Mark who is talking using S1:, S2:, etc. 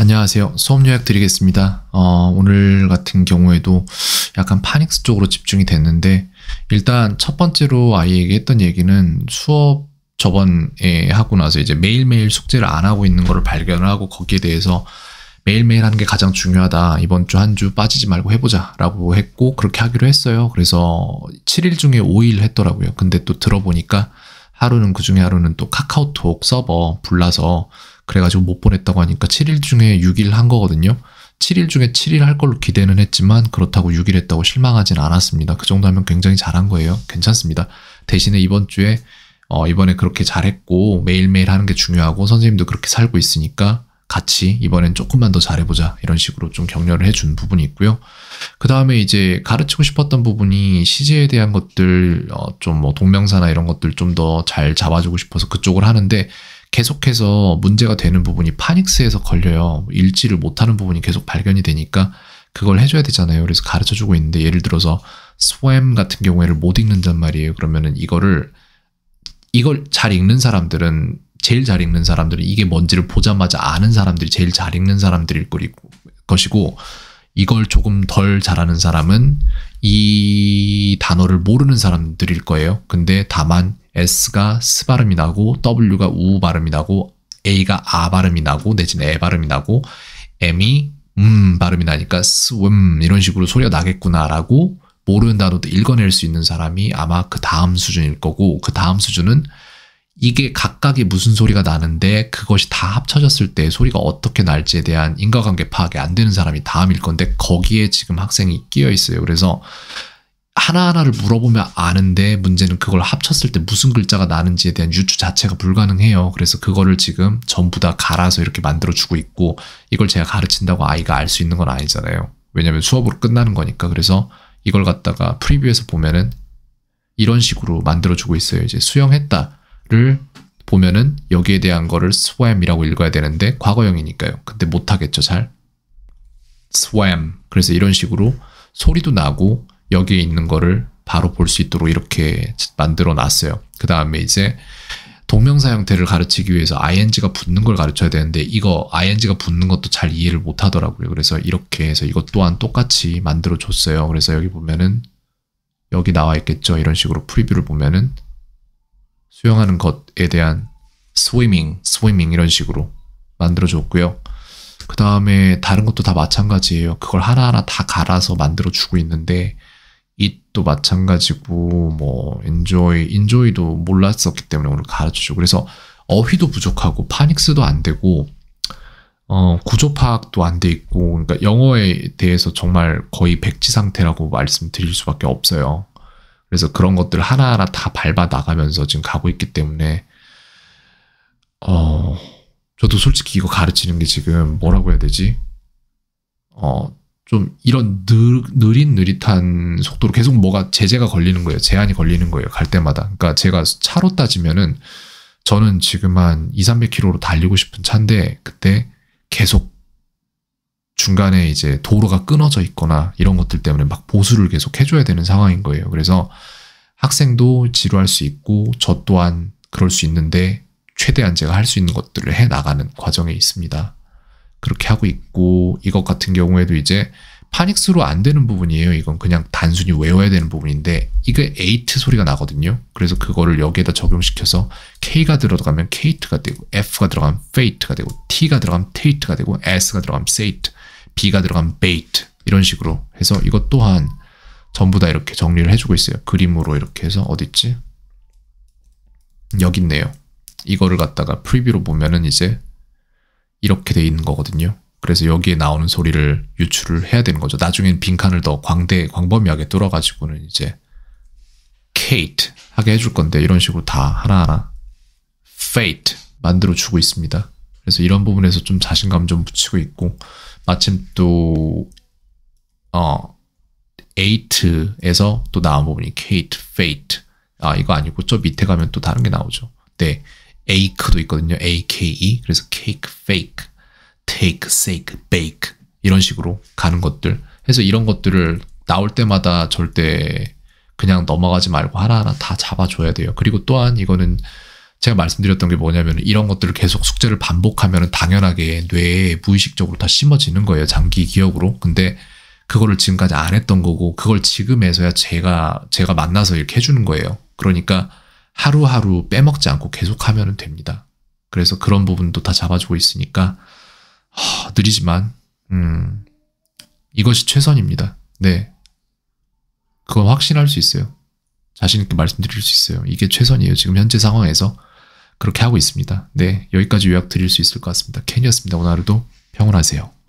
S1: 안녕하세요. 수업 요약 드리겠습니다. 어, 오늘 같은 경우에도 약간 파닉스 쪽으로 집중이 됐는데 일단 첫 번째로 아이에게 했던 얘기는 수업 저번에 하고 나서 이제 매일매일 숙제를 안 하고 있는 거를 발견 하고 거기에 대해서 매일매일 하는 게 가장 중요하다. 이번 주 한주 주 빠지지 말고 해보자. 라고 했고, 그렇게 하기로 했어요. 그래서 7일 중에 5일 했더라고요. 근데 또 들어보니까 하루는 그 중에 하루는 또 카카오톡 서버 불러서 그래가지고 못 보냈다고 하니까 7일 중에 6일 한 거거든요. 7일 중에 7일 할 걸로 기대는 했지만 그렇다고 6일 했다고 실망하진 않았습니다. 그 정도 하면 굉장히 잘한 거예요. 괜찮습니다. 대신에 이번 주에 어, 이번에 그렇게 잘했고 매일매일 하는 게 중요하고 선생님도 그렇게 살고 있으니까 같이 이번엔 조금만 더 잘해보자 이런 식으로 좀 격려를 해준 부분이 있고요. 그 다음에 이제 가르치고 싶었던 부분이 시제에 대한 것들 어, 좀뭐 동명사나 이런 것들 좀 더 잘 잡아주고 싶어서 그쪽을 하는데 계속해서 문제가 되는 부분이 파닉스에서 걸려요. 읽지를 못하는 부분이 계속 발견이 되니까 그걸 해줘야 되잖아요. 그래서 가르쳐 주고 있는데 예를 들어서 swam 같은 경우에는못 읽는단 말이에요. 그러면은 이거를 이걸 잘 읽는 사람들은 제일 잘 읽는 사람들은 이게 뭔지를 보자마자 아는 사람들이 제일 잘 읽는 사람들일 것이고 이걸 조금 덜 잘하는 사람은 이 단어를 모르는 사람들일 거예요. 근데 다만 S가 스 발음이 나고 W가 우 발음이 나고 A가 아 발음이 나고 내지는 에 발음이 나고 M이 음 발음이 나니까 스음 이런 식으로 소리가 나겠구나라고 모르는 단어도 읽어낼 수 있는 사람이 아마 그 다음 수준일 거고 그 다음 수준은 이게 각각의 무슨 소리가 나는데 그것이 다 합쳐졌을 때 소리가 어떻게 날지에 대한 인과관계 파악이 안 되는 사람이 다음일 건데 거기에 지금 학생이 끼어 있어요. 그래서 하나하나를 물어보면 아는데 문제는 그걸 합쳤을 때 무슨 글자가 나는지에 대한 유추 자체가 불가능해요. 그래서 그거를 지금 전부 다 갈아서 이렇게 만들어주고 있고 이걸 제가 가르친다고 아이가 알 수 있는 건 아니잖아요. 왜냐면 수업으로 끝나는 거니까. 그래서 이걸 갖다가 프리뷰에서 보면은 이런 식으로 만들어주고 있어요. 이제 수영했다를 보면은 여기에 대한 거를 swam이라고 읽어야 되는데 과거형이니까요. 근데 못하겠죠, 잘. swam. 그래서 이런 식으로 소리도 나고 여기에 있는 거를 바로 볼 수 있도록 이렇게 만들어 놨어요. 그 다음에 이제 동명사 형태를 가르치기 위해서 ing가 붙는 걸 가르쳐야 되는데 이거 ing가 붙는 것도 잘 이해를 못 하더라고요. 그래서 이렇게 해서 이것 또한 똑같이 만들어 줬어요. 그래서 여기 보면은 여기 나와 있겠죠. 이런 식으로 프리뷰를 보면은 수영하는 것에 대한 스위밍, 스위밍 이런 식으로 만들어 줬고요. 그 다음에 다른 것도 다 마찬가지예요. 그걸 하나하나 다 갈아서 만들어 주고 있는데 또 마찬가지고 뭐 엔조이 인조이도 몰랐었기 때문에 오늘 가르쳐줘 그래서 어휘도 부족하고 파닉스도 안 되고 어, 구조 파악도 안 돼 있고 그러니까 영어에 대해서 정말 거의 백지 상태라고 말씀드릴 수밖에 없어요. 그래서 그런 것들 하나하나 다 밟아 나가면서 지금 가고 있기 때문에 어 저도 솔직히 이거 가르치는 게 지금 뭐라고 해야 되지? 좀 이런 느, 느릿느릿한 속도로 계속 뭐가 제재가 걸리는 거예요. 제한이 걸리는 거예요. 갈 때마다. 그러니까 제가 차로 따지면은 저는 지금 한 2, 300km로 달리고 싶은 차인데 그때 계속 중간에 이제 도로가 끊어져 있거나 이런 것들 때문에 막 보수를 계속 해줘야 되는 상황인 거예요. 그래서 학생도 지루할 수 있고 저 또한 그럴 수 있는데 최대한 제가 할 수 있는 것들을 해 나가는 과정에 있습니다. 그렇게 하고 있고 이것 같은 경우에도 이제 파닉스로 안 되는 부분이에요. 이건 그냥 단순히 외워야 되는 부분인데 이게 에이트 소리가 나거든요. 그래서 그거를 여기에다 적용시켜서 K가 들어가면 케이트가 되고 F가 들어가면 페이트가 되고 T가 들어가면 테이트가 되고 S가 들어가면 세이트 B가 들어가면 베이트 이런 식으로 해서 이것 또한 전부 다 이렇게 정리를 해주고 있어요. 그림으로 이렇게 해서 어딨지? 여기 있네요. 이거를 갖다가 프리뷰로 보면은 이제 이렇게 돼 있는 거거든요. 그래서 여기에 나오는 소리를 유출을 해야 되는 거죠. 나중엔 빈칸을 더 광대, 광범위하게 뚫어가지고는 이제 Kate 하게 해줄 건데 이런 식으로 다 하나하나 Fate 만들어주고 있습니다. 그래서 이런 부분에서 좀 자신감 좀 붙이고 있고 마침 또 어, 8에서 또 나온 부분이 Kate, Fate 아 이거 아니고 저 밑에 가면 또 다른 게 나오죠. 네, 에이크도 있거든요. AKE. 그래서 케이크, 페이크, 테이크, 세이크, 베이크 이런 식으로 가는 것들. 해서 이런 것들을 나올 때마다 절대 그냥 넘어가지 말고 하나하나 다 잡아줘야 돼요. 그리고 또한 이거는 제가 말씀드렸던 게 뭐냐면 이런 것들을 계속 숙제를 반복하면 당연하게 뇌에 무의식적으로 다 심어지는 거예요. 장기 기억으로. 근데 그거를 지금까지 안 했던 거고 그걸 지금 해서야 제가 제가 만나서 이렇게 해주는 거예요. 그러니까 하루하루 빼먹지 않고 계속하면 됩니다. 그래서 그런 부분도 다 잡아주고 있으니까 허, 느리지만 음, 이것이 최선입니다. 네, 그건 확신할 수 있어요. 자신 있게 말씀드릴 수 있어요. 이게 최선이에요. 지금 현재 상황에서 그렇게 하고 있습니다. 네, 여기까지 요약 드릴 수 있을 것 같습니다. 캔이었습니다. 오늘 하루도 평온하세요.